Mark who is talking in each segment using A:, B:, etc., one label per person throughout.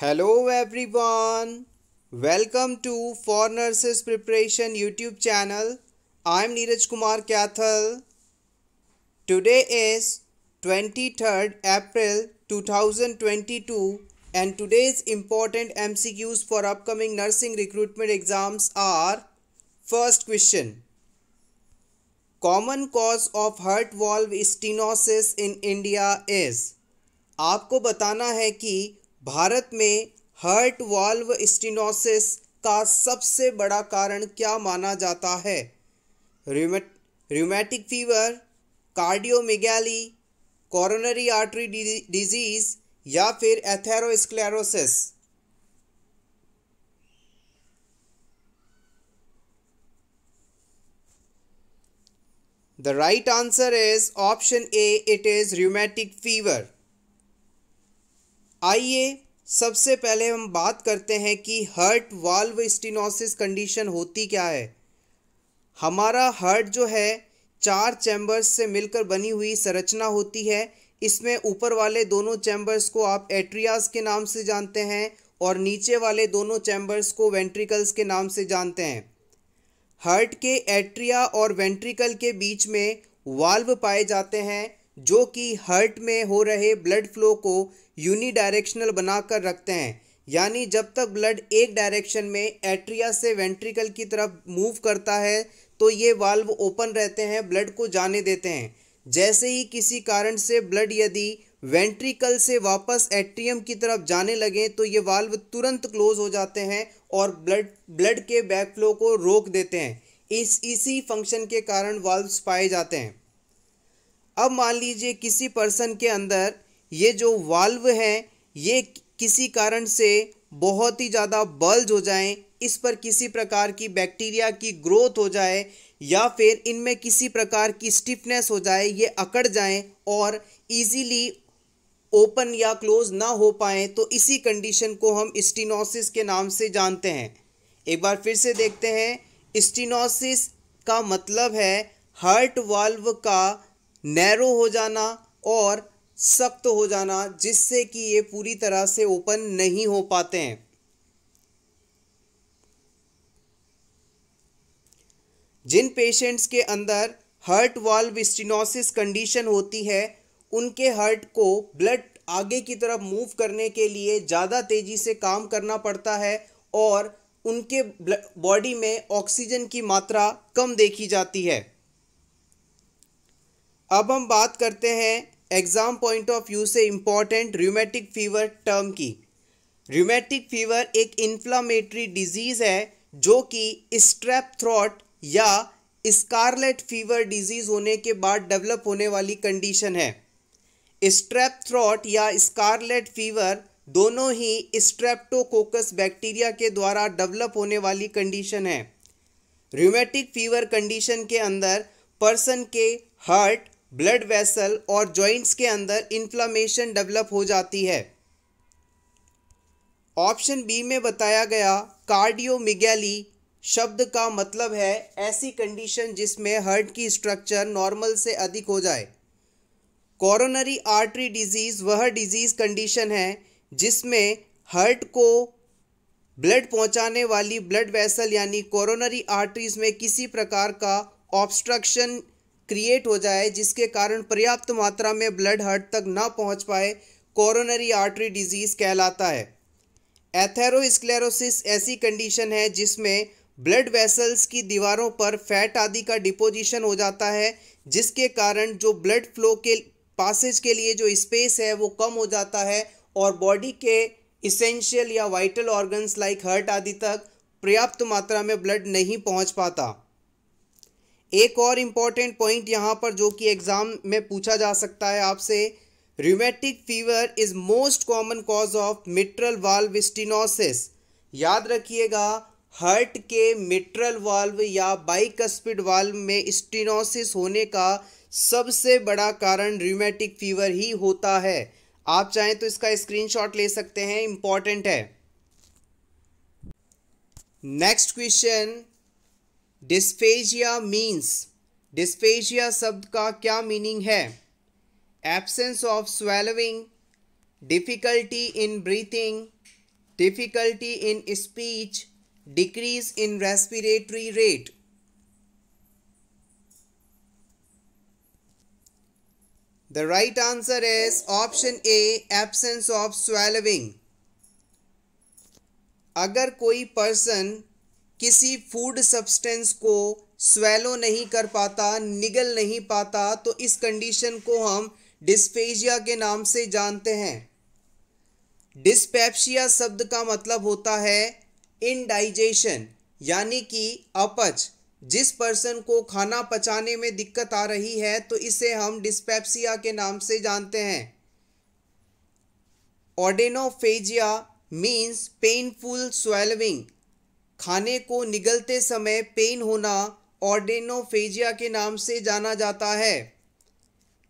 A: Hello everyone welcome to for nurses preparation YouTube channel I am Neeraj Kumar Kaithal today is twenty third April two thousand twenty two and today is important M C Qs for upcoming nursing recruitment exams our first question common cause of heart valve stenosis in India is आपको बताना है कि भारत में hurt valve stenosis का सबसे बड़ा कारण क्या माना जाता है rheumatic fever cardiomegaly coronary artery disease या फिर atherosclerosis The right answer is option A, it is rheumatic fever. आइए सबसे पहले हम बात करते हैं कि हर्ट वाल्व स्टिनोसिस कंडीशन होती क्या है हमारा हर्ट जो है चार चैम्बर्स से मिलकर बनी हुई संरचना होती है इसमें ऊपर वाले दोनों चैम्बर्स को आप एट्रियाज के नाम से जानते हैं और नीचे वाले दोनों चैम्बर्स को वेंट्रिकल्स के नाम से जानते हैं हर्ट के एट्रिया और वेंट्रिकल के बीच में वाल्व पाए जाते हैं जो कि हर्ट में हो रहे ब्लड फ्लो को यूनिडायरेक्शनल बनाकर रखते हैं यानी जब तक ब्लड एक डायरेक्शन में एट्रिया से वेंट्रिकल की तरफ मूव करता है तो ये वाल्व ओपन रहते हैं ब्लड को जाने देते हैं जैसे ही किसी कारण से ब्लड यदि वेंट्रिकल से वापस एट्रियम की तरफ जाने लगे तो ये वाल्व तुरंत क्लोज हो जाते हैं और ब्लड ब्लड के बैकफ्लो को रोक देते हैं इस इसी फंक्शन के कारण वाल्व्स पाए जाते हैं अब मान लीजिए किसी पर्सन के अंदर ये जो वाल्व है ये किसी कारण से बहुत ही ज़्यादा बल्ज हो जाएं इस पर किसी प्रकार की बैक्टीरिया की ग्रोथ हो जाए या फिर इनमें किसी प्रकार की स्टिफनेस हो जाए ये अकड़ जाएं और इजीली ओपन या क्लोज ना हो पाए तो इसी कंडीशन को हम स्टिनोसिस के नाम से जानते हैं एक बार फिर से देखते हैं स्टिनोसिस का मतलब है हर्ट वाल्व का नैरो हो जाना और सख्त हो जाना जिससे कि ये पूरी तरह से ओपन नहीं हो पाते हैं जिन पेशेंट्स के अंदर हर्ट वाल्व स्टिनोसिस कंडीशन होती है उनके हर्ट को ब्लड आगे की तरफ मूव करने के लिए ज़्यादा तेज़ी से काम करना पड़ता है और उनके बॉडी में ऑक्सीजन की मात्रा कम देखी जाती है अब हम बात करते हैं एग्ज़ाम पॉइंट ऑफ व्यू से इम्पॉर्टेंट र्यूमेटिक फीवर टर्म की र्यूमेटिक फीवर एक इन्फ्लामेटरी डिजीज़ है जो कि स्ट्रेप थ्रॉट या स्कारलेट फीवर डिजीज़ होने के बाद डेवलप होने वाली कंडीशन है स्ट्रेप थ्रॉट या स्कारलेट फीवर दोनों ही स्ट्रेप्टोकोकस बैक्टीरिया के द्वारा डेवलप होने वाली कंडीशन है र्यूमेटिक फीवर कंडीशन के अंदर पर्सन के हार्ट ब्लड वेसल और जॉइंट्स के अंदर इन्फ्लामेशन डेवलप हो जाती है ऑप्शन बी में बताया गया कार्डियोमिगैली शब्द का मतलब है ऐसी कंडीशन जिसमें हर्ट की स्ट्रक्चर नॉर्मल से अधिक हो जाए कोरोनरी आर्टरी डिजीज़ वह डिजीज़ कंडीशन है जिसमें हर्ट को ब्लड पहुंचाने वाली ब्लड वेसल यानी कोरोनरी आर्टरीज में किसी प्रकार का ऑब्स्ट्रक्शन क्रिएट हो जाए जिसके कारण पर्याप्त मात्रा में ब्लड हार्ट तक ना पहुंच पाए कोरोनरी आर्टरी डिजीज़ कहलाता है एथेरोस्क्लेरोसिस ऐसी कंडीशन है जिसमें ब्लड वेसल्स की दीवारों पर फैट आदि का डिपोजिशन हो जाता है जिसके कारण जो ब्लड फ्लो के पासेज के लिए जो स्पेस है वो कम हो जाता है और बॉडी के इसेंशियल या वाइटल ऑर्गन्स लाइक हर्ट आदि तक पर्याप्त मात्रा में ब्लड नहीं पहुंच पाता एक और इम्पॉर्टेंट पॉइंट यहाँ पर जो कि एग्ज़ाम में पूछा जा सकता है आपसे rheumatic fever is most common cause of mitral valve stenosis याद रखिएगा हर्ट के मिट्रल वाल्व या बाइकस्पिड वाल्व में स्टिनोसिस होने का सबसे बड़ा कारण र्यूमेटिक फीवर ही होता है आप चाहें तो इसका स्क्रीनशॉट ले सकते हैं इंपॉर्टेंट है next question dysphagia means dysphagia शब्द का क्या मीनिंग है absence of swallowing difficulty in breathing difficulty in speech decrease in respiratory rate the right answer is option A absence of swallowing अगर कोई पर्सन किसी फूड सब्सटेंस को swallow नहीं कर पाता निगल नहीं पाता तो इस कंडीशन को हम डिस्पेजिया के नाम से जानते हैं डिस्पैप्शिया शब्द का मतलब होता है इनडाइजेशन यानी कि अपच जिस पर्सन को खाना पचाने में दिक्कत आ रही है तो इसे हम डिस्पैप्सिया के नाम से जानते हैं ऑडेनोफेजिया मीन्स पेनफुल स्वेलविंग खाने को निगलते समय पेन होना ऑर्डेनोफेजिया के नाम से जाना जाता है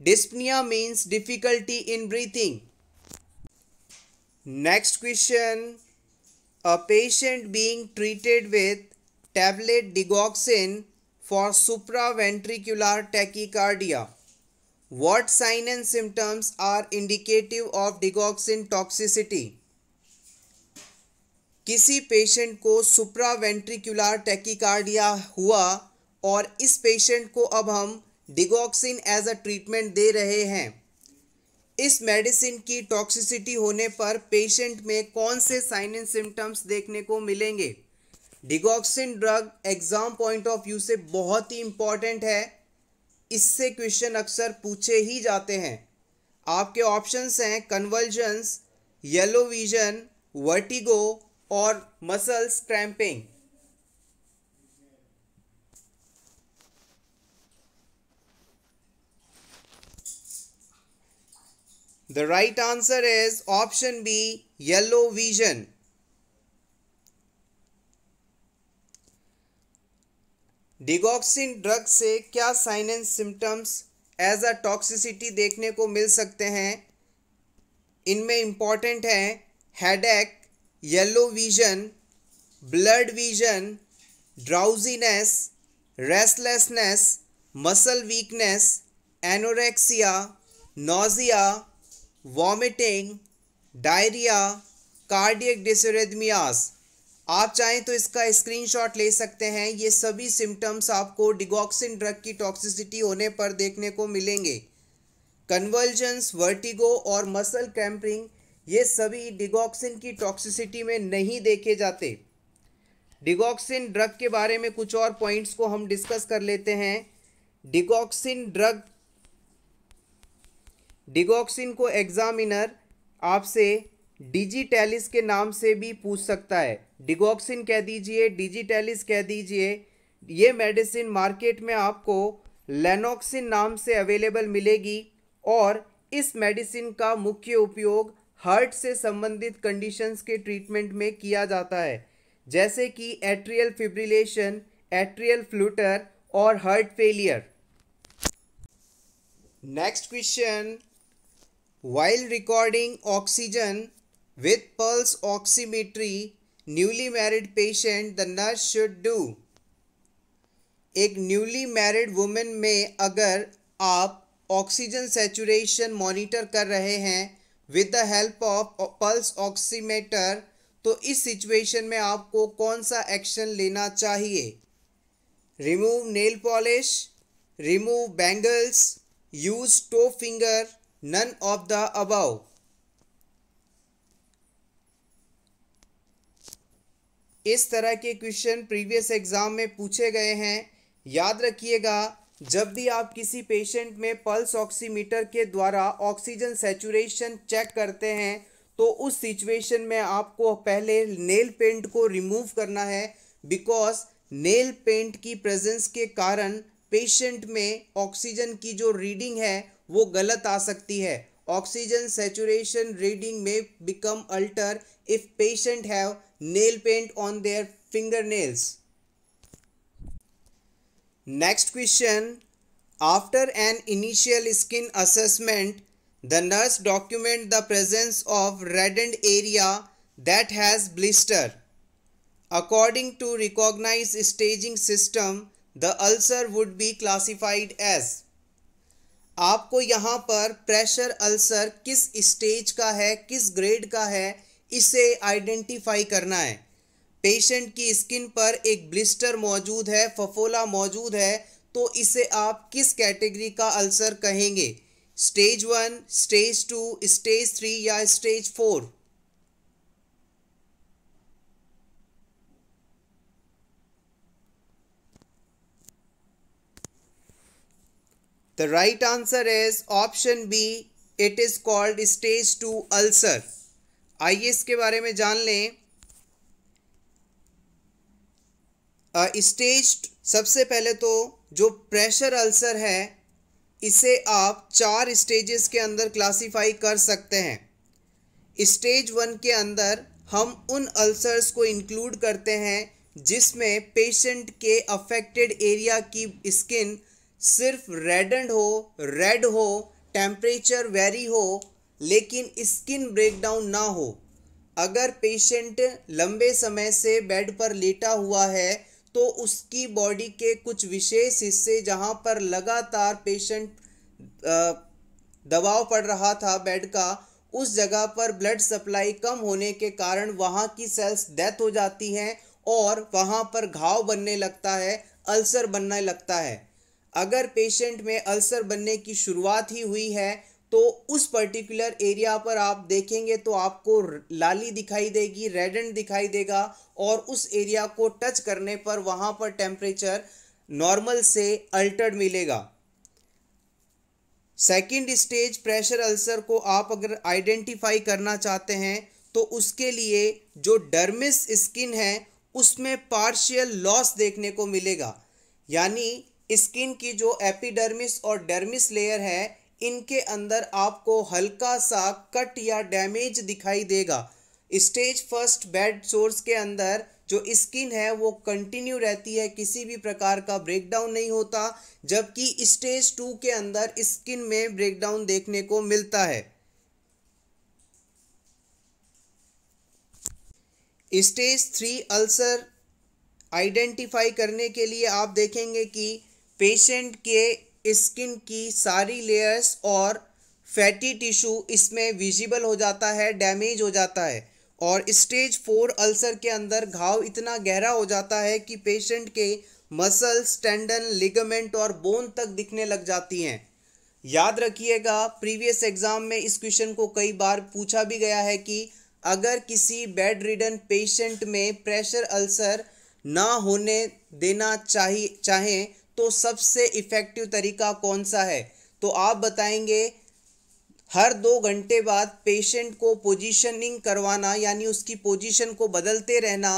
A: dyspnoea means difficulty in breathing next question a patient being treated with tablet digoxin for supraventricular ventricular tachycardia what sign and symptoms are indicative of digoxin toxicity किसी पेशेंट को सुप्रावेंट्रिकुलर टैकिकार्डिया हुआ और इस पेशेंट को अब हम digoxin as a treatment दे रहे हैं इस मेडिसिन की टॉक्सिसिटी होने पर पेशेंट में कौन से साइन एंड सिम्टम्स देखने को मिलेंगे digoxin drug exam point of view से बहुत ही इम्पॉर्टेंट है इससे क्वेश्चन अक्सर पूछे ही जाते हैं आपके ऑप्शंस हैं कन्वर्जन्स येलो विजन वर्टिगो और muscles cramping the right answer is option B yellow vision digoxin drug से क्या sign and symptoms as a toxicity देखने को मिल सकते हैं इनमें इम्पॉर्टेंट है headache yellow vision blurred vision drowsiness restlessness muscle weakness anorexia nausea vomiting diarrhoea cardiac dysrhythmias आप चाहें तो इसका स्क्रीनशॉट ले सकते हैं ये सभी सिम्टम्स आपको डिगॉक्सिन ड्रग की टॉक्सिसिटी होने पर देखने को मिलेंगे कन्वर्जेंस वर्टिगो और मसल क्रैम्परिंग ये सभी डिगॉक्सिन की टॉक्सिसिटी में नहीं देखे जाते डिगॉक्सिन ड्रग के बारे में कुछ और पॉइंट्स को हम डिस्कस कर लेते हैं डिगॉक्सिन ड्रग डिगॉक्सिन को एग्जामिनर आपसे डिजिटैलिस के नाम से भी पूछ सकता है डिगॉक्सिन कह दीजिए डिजिटैलिस कह दीजिए ये मेडिसिन मार्केट में आपको लेनोक्सिन नाम से अवेलेबल मिलेगी और इस मेडिसिन का मुख्य उपयोग हार्ट से संबंधित कंडीशंस के ट्रीटमेंट में किया जाता है जैसे कि एट्रियल फिब्रिलेशन एट्रियल फ्लूटर और heart failure next question while recording oxygen with pulse oximetry newly married patient the nurse should do एक न्यूली मैरिड वुमेन में अगर आप ऑक्सीजन सेचुरेशन मॉनिटर कर रहे हैं with the help of pulse oximeter तो इस सिचुएशन में आपको कौन सा एक्शन लेना चाहिए remove nail polish remove bangles use toe finger none of the above इस तरह के क्वेश्चन प्रीवियस एग्जाम में पूछे गए हैं याद रखिएगा जब भी आप किसी पेशेंट में पल्स ऑक्सीमीटर के द्वारा ऑक्सीजन सेचुरेशन चेक करते हैं तो उस सिचुएशन में आपको पहले नेल पेंट को रिमूव करना है बिकॉज नेल पेंट की प्रेजेंस के कारण पेशेंट में ऑक्सीजन की जो रीडिंग है वो गलत आ सकती है ऑक्सीजन सेचुरेशन रीडिंग में become alter if patient have nail paint on their finger nails next question after an initial skin assessment the nurse document the presence of red and area that has blister according to recognize staging system the ulcer would be classified as आपको यहाँ पर pressure ulcer किस stage का है किस grade का है इसे आइडेंटिफाई करना है पेशेंट की स्किन पर एक ब्लिस्टर मौजूद है फफोला मौजूद है तो इसे आप किस कैटेगरी का अल्सर कहेंगे stage one stage two stage three या stage four the right answer is option B it is called stage two ulcer आइए इसके बारे में जान लें स्टेज सबसे पहले तो जो प्रेशर अल्सर है इसे आप चार स्टेजेस के अंदर क्लासिफाई कर सकते हैं स्टेज वन के अंदर हम उन अल्सर्स को इंक्लूड करते हैं जिसमें पेशेंट के अफेक्टेड एरिया की स्किन सिर्फ रेडेंड हो रेड हो टेम्परेचर वेरी हो लेकिन स्किन ब्रेकडाउन ना हो अगर पेशेंट लंबे समय से बेड पर लेटा हुआ है तो उसकी बॉडी के कुछ विशेष हिस्से जहाँ पर लगातार पेशेंट दबाव पड़ रहा था बेड का उस जगह पर ब्लड सप्लाई कम होने के कारण वहाँ की सेल्स डेथ हो जाती हैं और वहाँ पर घाव बनने लगता है अल्सर बनने लगता है अगर पेशेंट में अल्सर बनने की शुरुआत ही हुई है तो उस पर्टिकुलर एरिया पर आप देखेंगे तो आपको लाली दिखाई देगी रेडेंट दिखाई देगा और उस एरिया को टच करने पर वहाँ पर टेम्परेचर नॉर्मल से अल्टर्ड मिलेगा सेकेंड स्टेज प्रेशर अल्सर को आप अगर आइडेंटिफाई करना चाहते हैं तो उसके लिए जो डर्मिस स्किन है उसमें पार्शियल लॉस देखने को मिलेगा यानी स्किन की जो एपिडर्मिस और डर्मिस लेयर है इनके अंदर आपको हल्का सा कट या डैमेज दिखाई देगा स्टेज फर्स्ट बेड सोर्स के अंदर जो स्किन है वो कंटिन्यू रहती है किसी भी प्रकार का ब्रेकडाउन नहीं होता जबकि स्टेज टू के अंदर स्किन में ब्रेकडाउन देखने को मिलता है स्टेज थ्री अल्सर आइडेंटिफाई करने के लिए आप देखेंगे कि पेशेंट के स्किन की सारी लेयर्स और फैटी टिश्यू इसमें विजिबल हो जाता है डैमेज हो जाता है और स्टेज फोर अल्सर के अंदर घाव इतना गहरा हो जाता है कि पेशेंट के मसल्स टेंडन लिगामेंट और बोन तक दिखने लग जाती हैं याद रखिएगा प्रीवियस एग्ज़ाम में इस क्वेश्चन को कई बार पूछा भी गया है कि अगर किसी बेड रिडन पेशेंट में प्रेशर अल्सर ना होने देना चाहिए चाहें तो सबसे इफ़ेक्टिव तरीका कौन सा है तो आप बताएंगे हर दो घंटे बाद पेशेंट को पोजीशनिंग करवाना यानी उसकी पोजीशन को बदलते रहना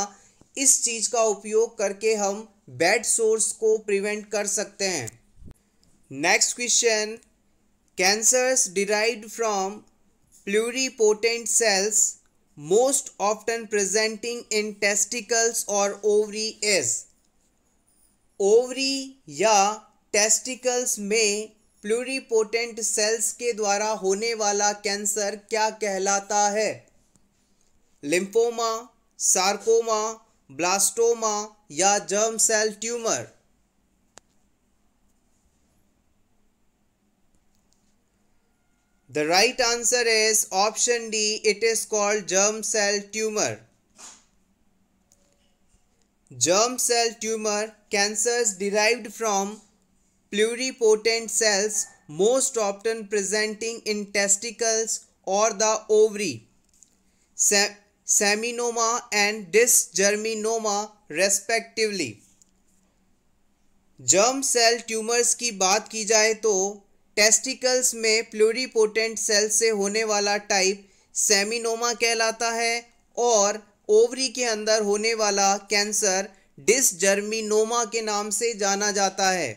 A: इस चीज़ का उपयोग करके हम बेड सोर्स को प्रिवेंट कर सकते हैं next question cancers derived from pluripotent cells most often presenting in testicles और ओवरी एज़ ओवरी या टेस्टिकल्स में प्लूरीपोटेंट सेल्स के द्वारा होने वाला कैंसर क्या कहलाता है लिम्फोमा सार्कोमा ब्लास्टोमा या germ cell tumour the right answer is option D it is called germ cell tumour germ cell tumor cancers derived from pluripotent cells most often presenting in testicles or the ovary. Sem seminoma and dysgerminoma respectively. Germ cell tumours की बात की जाए तो testicles में pluripotent cell से होने वाला type seminoma कहलाता है और ओवरी के अंदर होने वाला कैंसर डिसजर्मिनोमा के नाम से जाना जाता है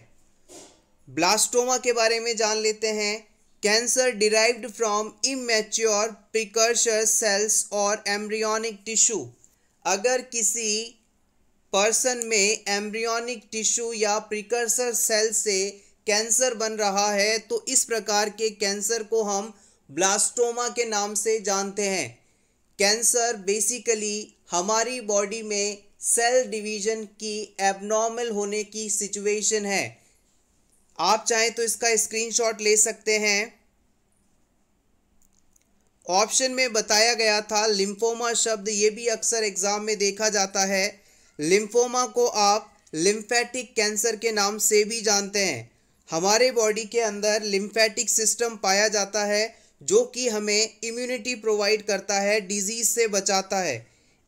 A: ब्लास्टोमा के बारे में जान लेते हैं cancer derived from immature precursor cells और एम्ब्रियोनिक टिश्यू अगर किसी पर्सन में एम्ब्रियोनिक टिश्यू या प्रिकर्सर सेल से कैंसर बन रहा है तो इस प्रकार के कैंसर को हम ब्लास्टोमा के नाम से जानते हैं कैंसर बेसिकली हमारी बॉडी में सेल डिवीजन की एबनॉर्मल होने की सिचुएशन है आप चाहें तो इसका स्क्रीनशॉट ले सकते हैं ऑप्शन में बताया गया था लिम्फोमा शब्द ये भी अक्सर एग्जाम में देखा जाता है लिम्फोमा को आप लिम्फेटिक कैंसर के नाम से भी जानते हैं हमारे बॉडी के अंदर लिम्फेटिक सिस्टम पाया जाता है जो कि हमें इम्यूनिटी प्रोवाइड करता है डिजीज से बचाता है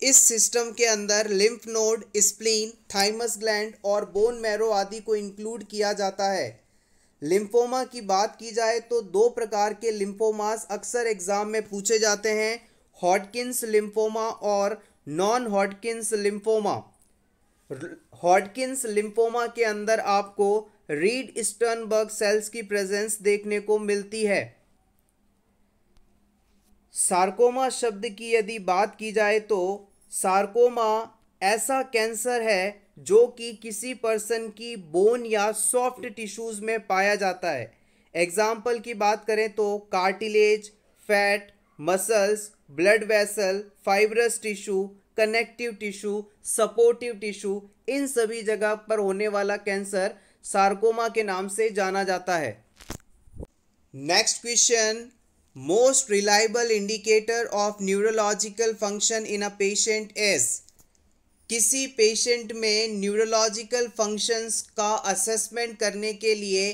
A: इस सिस्टम के अंदर lymph node spleen thymus gland और बोन मैरो आदि को इंक्लूड किया जाता है लिम्फोमा की बात की जाए तो दो प्रकार के लिम्फोमास अक्सर एग्ज़ाम में पूछे जाते हैं हॉटकिंस लिम्फोमा और non Hodgkin's lymphoma Hodgkin's lymphoma के अंदर आपको रीड स्टर्नबर्ग सेल्स की प्रेजेंस देखने को मिलती है सार्कोमा शब्द की यदि बात की जाए तो सार्कोमा ऐसा कैंसर है जो कि किसी पर्सन की बोन या सॉफ्ट टिश्यूज़ में पाया जाता है एग्जाम्पल की बात करें तो cartilage fat muscles blood vessel fibrous tissue connective tissue supportive tissue इन सभी जगह पर होने वाला कैंसर सार्कोमा के नाम से जाना जाता है next question most reliable indicator of neurological function in a patient is किसी पेशेंट में न्यूरोलॉजिकल फंक्शंस का असेसमेंट करने के लिए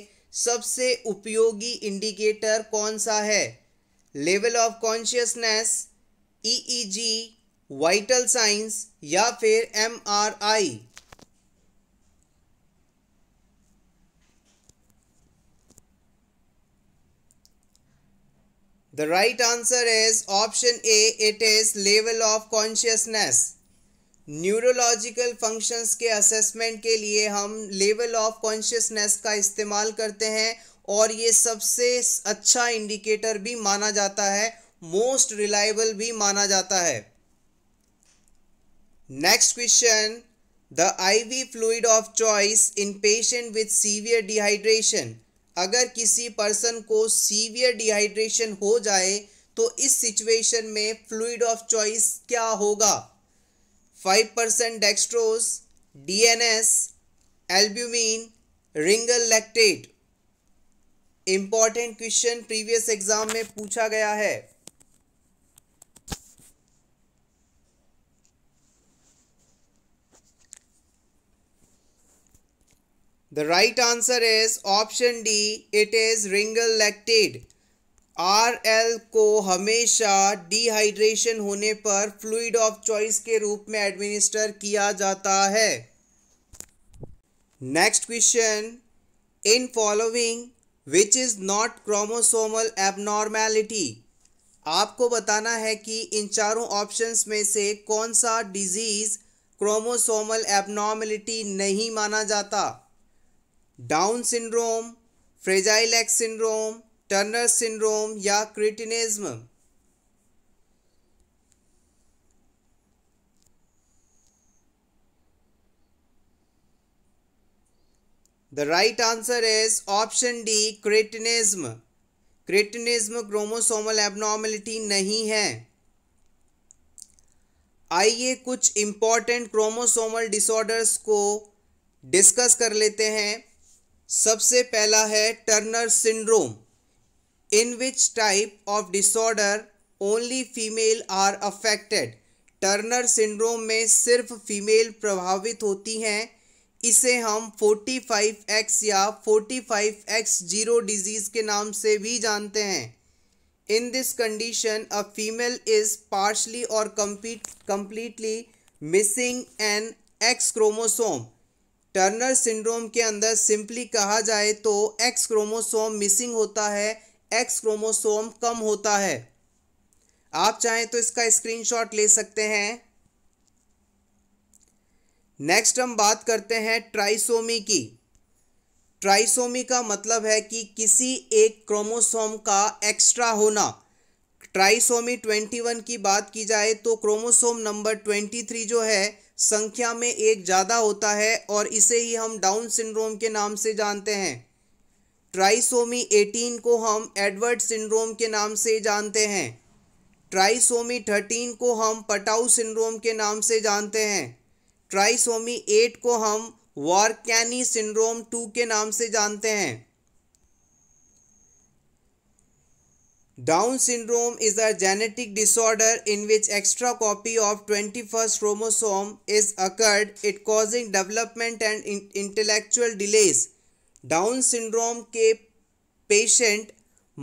A: सबसे उपयोगी इंडिकेटर कौन सा है level of consciousness EEG vital signs या फिर MRI The right answer is option A. It is level of consciousness. Neurological functions के असेसमेंट के लिए हम लेवल ऑफ कॉन्शियसनेस का इस्तेमाल करते हैं और ये सबसे अच्छा इंडिकेटर भी माना जाता है मोस्ट रिलायबल भी माना जाता है next question the IV fluid of choice in patient with severe dehydration अगर किसी पर्सन को सीवियर डिहाइड्रेशन हो जाए तो इस सिचुएशन में फ्लूड ऑफ चॉइस क्या होगा five percent dextrose DNS albumin Ringer lactate important question previous exam में पूछा गया है The right answer is option D. It is Ringer lactate R L को हमेशा डिहाइड्रेशन होने पर फ्लूड ऑफ चॉइस के रूप में एडमिनिस्टर किया जाता है next question in following which is not chromosomal abnormality आपको बताना है कि इन चारों ऑप्शंस में से कौन सा डिजीज़ क्रोमोसोमल एबनॉर्मेलिटी नहीं माना जाता Down syndrome fragile X syndrome Turner syndrome या cretinism the right answer is option D cretinism cretinism chromosomal abnormality नहीं है आइए कुछ इंपॉर्टेंट क्रोमोसोमल डिसऑर्डर्स को डिस्कस कर लेते हैं सबसे पहला है Turner syndrome in which type of disorder only female are affected Turner syndrome में सिर्फ फीमेल प्रभावित होती हैं इसे हम 45X या 45X0 डिजीज़ के नाम से भी जानते हैं in this condition a female is partially और compete completely missing an X chromosome Turner syndrome के अंदर सिंपली कहा जाए तो एक्स क्रोमोसोम मिसिंग होता है एक्स क्रोमोसोम कम होता है आप चाहें तो इसका स्क्रीनशॉट ले सकते हैं नेक्स्ट हम बात करते हैं ट्राइसोमी की ट्राइसोमी का मतलब है कि किसी एक क्रोमोसोम का एक्स्ट्रा होना ट्राइसोमी 21 की बात की जाए तो क्रोमोसोम नंबर 23 जो है संख्या में एक ज़्यादा होता है और इसे ही हम डाउन सिंड्रोम के नाम से जानते हैं ट्राइसोमी 18 को हम एडवर्ड सिंड्रोम के नाम से जानते हैं ट्राइसोमी 13 को हम पटाऊ सिंड्रोम के नाम से जानते हैं ट्राइसोमी 8 को हम वारकैनी सिंड्रोम 2 के नाम से जानते हैं Down syndrome is a genetic disorder in which extra copy of 21st chromosome is occurred, it causing development and intellectual delays. Down syndrome के पेशेंट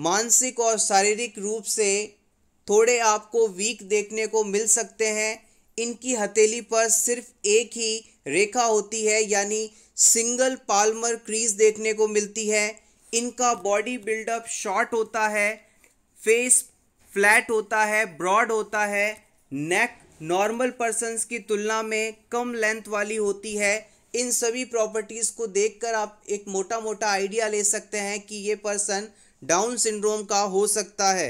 A: मानसिक और शारीरिक रूप से थोड़े आपको वीक देखने को मिल सकते हैं इनकी हथेली पर सिर्फ एक ही रेखा होती है यानी सिंगल पाल्मर क्रीज देखने को मिलती है इनका बॉडी बिल्डअप शॉर्ट होता है फेस फ्लैट होता है ब्रॉड होता है नेक नॉर्मल पर्सनस की तुलना में कम लेंथ वाली होती है इन सभी प्रॉपर्टीज़ को देखकर आप एक मोटा मोटा आइडिया ले सकते हैं कि ये पर्सन डाउन सिंड्रोम का हो सकता है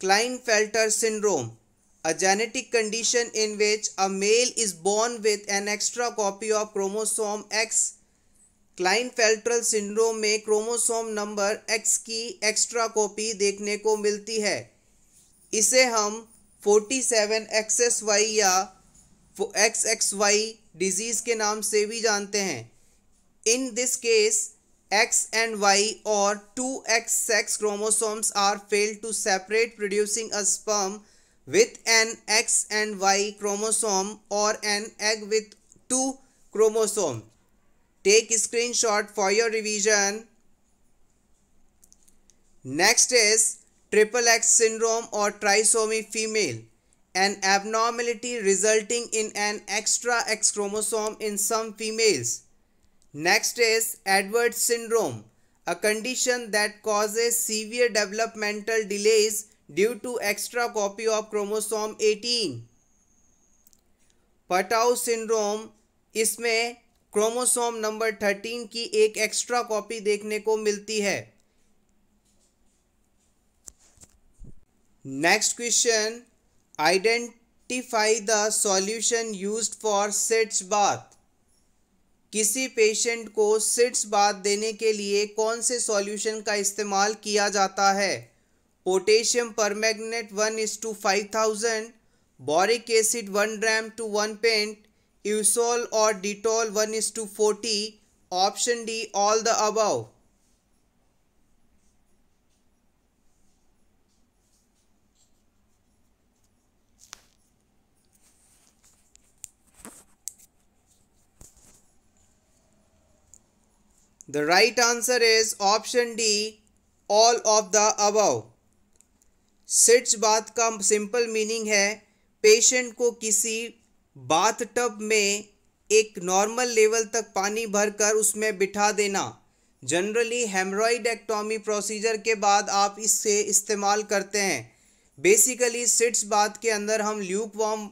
A: Klinefelter syndrome a genetic condition in which a male is born with an extra copy of chromosome X Klinefelter syndrome में क्रोमोसोम नंबर एक्स की एक्स्ट्रा कॉपी देखने को मिलती है इसे हम 47 एक्स वाई या एक्स एक्स वाई डिजीज़ के नाम से भी जानते हैं in this case X and Y और two X sex chromosomes are fail to separate producing a sperm with an X and Y chromosome और an egg with two chromosome Take screenshot for your revision. Next is triple X syndrome or trisomy female, an abnormality resulting in an extra X chromosome in some females. Next is Edwards syndrome, a condition that causes severe developmental delays due to extra copy of chromosome 18. Patau syndrome इसमें chromosome number thirteen की एक extra copy देखने को मिलती है next question identify the solution used for sitz bath किसी patient को sitz bath देने के लिए कौन से सॉल्यूशन का इस्तेमाल किया जाता है potassium permanganate one is to five thousand boric acid one gram to one pint Eusol और Dettol one is to forty option D all the above the right answer is option D all of the above sitz bath का simple meaning है patient को किसी bath tub में एक normal level तक पानी भरकर उसमें बिठा देना जनरली हेमरॉइड एक्टॉमी प्रोसीजर के बाद आप इससे इस्तेमाल करते हैं बेसिकली सिट्स बाथ के अंदर हम ल्यूक वॉम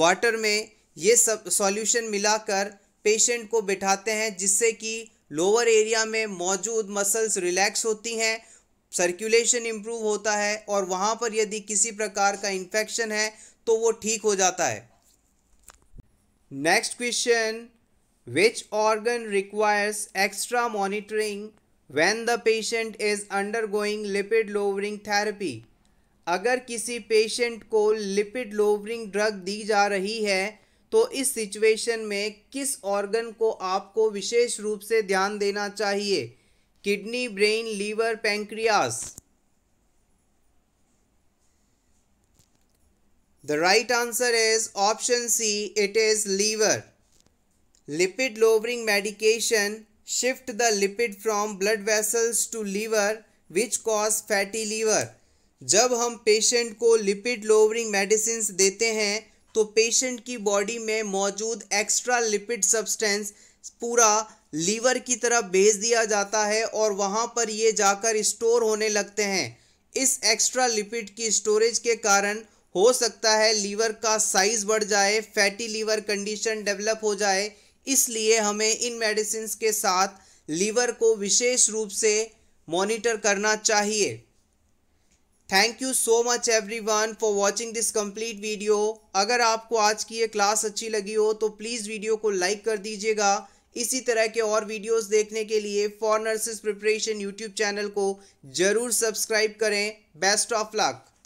A: वाटर में ये सब सॉल्यूशन मिलाकर पेशेंट को बिठाते हैं जिससे कि लोअर एरिया में मौजूद मसल्स रिलैक्स होती हैं सर्कुलेशन इम्प्रूव होता है और वहाँ पर यदि किसी प्रकार का इन्फेक्शन है तो वो ठीक हो जाता है next question which organ requires extra monitoring when the patient is undergoing lipid lowering therapy अगर किसी पेशेंट को लिपिड लोवरिंग ड्रग दी जा रही है तो इस सिचुएशन में किस ऑर्गन को आपको विशेष रूप से ध्यान देना चाहिए kidney brain liver pancreas The right answer is option C, it is liver. Lipid lowering medication shift the lipid from blood vessels to liver which cause fatty liver. जब हम पेशेंट को लिपिड लोवरिंग मेडिसिन देते हैं तो patient की body में मौजूद extra lipid substance पूरा लीवर की तरफ भेज दिया जाता है और वहाँ पर ये जाकर स्टोर होने लगते हैं इस एक्स्ट्रा लिपिड की स्टोरेज के कारण हो सकता है लीवर का साइज बढ़ जाए फैटी लीवर कंडीशन डेवलप हो जाए इसलिए हमें इन मेडिसिन के साथ लीवर को विशेष रूप से मॉनिटर करना चाहिए thank you so much everyone for watching this complete video अगर आपको आज की ये क्लास अच्छी लगी हो तो प्लीज़ वीडियो को लाइक कर दीजिएगा इसी तरह के और वीडियोस देखने के लिए for nurses preparation YouTube channel को ज़रूर सब्सक्राइब करें बेस्ट ऑफ लक